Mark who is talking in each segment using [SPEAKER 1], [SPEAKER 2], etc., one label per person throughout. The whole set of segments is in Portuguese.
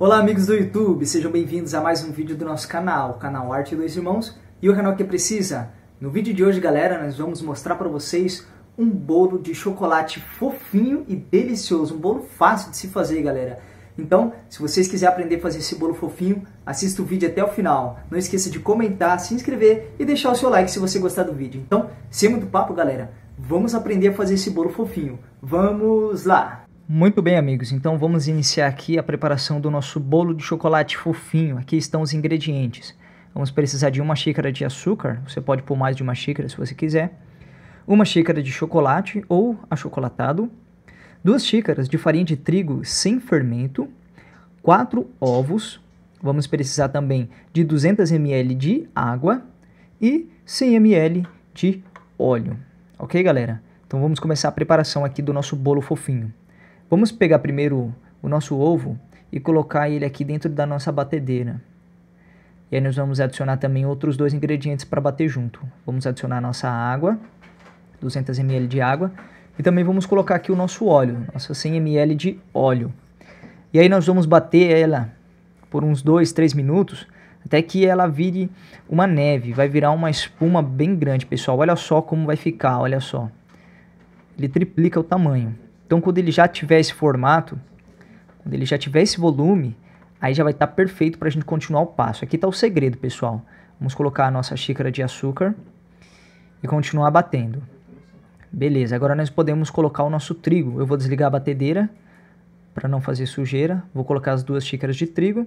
[SPEAKER 1] Olá amigos do YouTube, sejam bem-vindos a mais um vídeo do nosso canal, o canal Arte Dois Irmãos e o canal que precisa. No vídeo de hoje, galera, nós vamos mostrar para vocês um bolo de chocolate fofinho e delicioso, um bolo fácil de se fazer, galera. Então, se vocês quiserem aprender a fazer esse bolo fofinho, assista o vídeo até o final. Não esqueça de comentar, se inscrever e deixar o seu like se você gostar do vídeo. Então, sem muito papo, galera, vamos aprender a fazer esse bolo fofinho. Vamos lá! Muito bem, amigos, então vamos iniciar aqui a preparação do nosso bolo de chocolate fofinho. Aqui estão os ingredientes. Vamos precisar de uma xícara de açúcar, você pode pôr mais de uma xícara se você quiser, uma xícara de chocolate ou achocolatado, duas xícaras de farinha de trigo sem fermento, quatro ovos, vamos precisar também de 200 ml de água e 100 ml de óleo. Ok, galera? Então vamos começar a preparação aqui do nosso bolo fofinho. Vamos pegar primeiro o nosso ovo e colocar ele aqui dentro da nossa batedeira. E aí nós vamos adicionar também outros dois ingredientes para bater junto. Vamos adicionar a nossa água, 200 ml de água, e também vamos colocar aqui o nosso óleo, nossa 100 ml de óleo. E aí nós vamos bater ela por uns 2, 3 minutos, até que ela vire uma neve, vai virar uma espuma bem grande, pessoal. Olha só como vai ficar, olha só. Ele triplica o tamanho. Então, quando ele já tiver esse formato, quando ele já tiver esse volume, aí já vai estar tá perfeito para a gente continuar o passo. Aqui está o segredo, pessoal. Vamos colocar a nossa xícara de açúcar e continuar batendo. Beleza, agora nós podemos colocar o nosso trigo. Eu vou desligar a batedeira para não fazer sujeira. Vou colocar as duas xícaras de trigo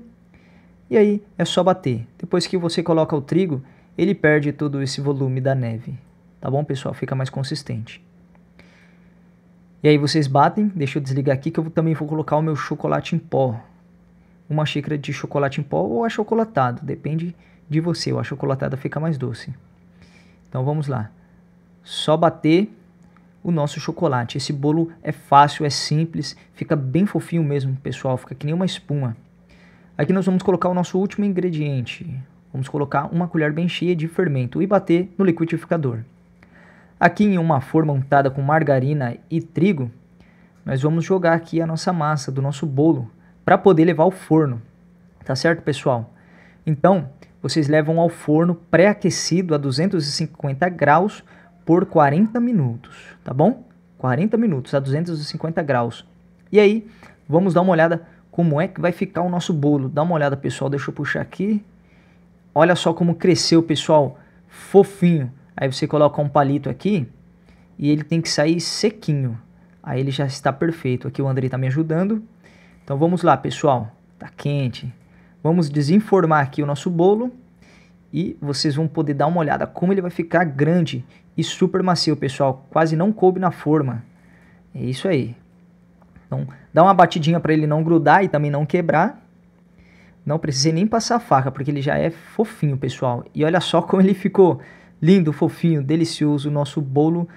[SPEAKER 1] e aí é só bater. Depois que você coloca o trigo, ele perde todo esse volume da neve. Tá bom, pessoal? Fica mais consistente. E aí vocês batem, deixa eu desligar aqui que eu também vou colocar o meu chocolate em pó. Uma xícara de chocolate em pó ou achocolatado, depende de você. O achocolatado fica mais doce. Então vamos lá. Só bater o nosso chocolate. Esse bolo é fácil, é simples, fica bem fofinho mesmo, pessoal, fica que nem uma espuma. Aqui nós vamos colocar o nosso último ingrediente. Vamos colocar uma colher bem cheia de fermento e bater no liquidificador. Aqui em uma forma untada com margarina e trigo, nós vamos jogar aqui a nossa massa do nosso bolo para poder levar ao forno, tá certo, pessoal? Então, vocês levam ao forno pré-aquecido a 250 graus por 40 minutos, tá bom? 40 minutos a 250 graus. E aí, vamos dar uma olhada como é que vai ficar o nosso bolo. Dá uma olhada, pessoal, deixa eu puxar aqui. Olha só como cresceu, pessoal, fofinho. Aí você coloca um palito aqui e ele tem que sair sequinho. Aí ele já está perfeito. Aqui o André está me ajudando. Então vamos lá, pessoal. Tá quente. Vamos desenformar aqui o nosso bolo e vocês vão poder dar uma olhada como ele vai ficar grande e super macio, pessoal. Quase não coube na forma. É isso aí. Então, dá uma batidinha para ele não grudar e também não quebrar. Não precisei nem passar a faca, porque ele já é fofinho, pessoal. E olha só como ele ficou lindo, fofinho, delicioso, nosso bolo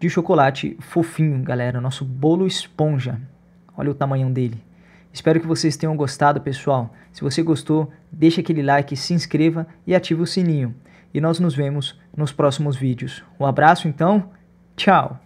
[SPEAKER 1] de chocolate fofinho, galera, nosso bolo esponja. Olha o tamanho dele. Espero que vocês tenham gostado, pessoal. Se você gostou, deixa aquele like, se inscreva e ative o sininho. E nós nos vemos nos próximos vídeos. Um abraço então, tchau!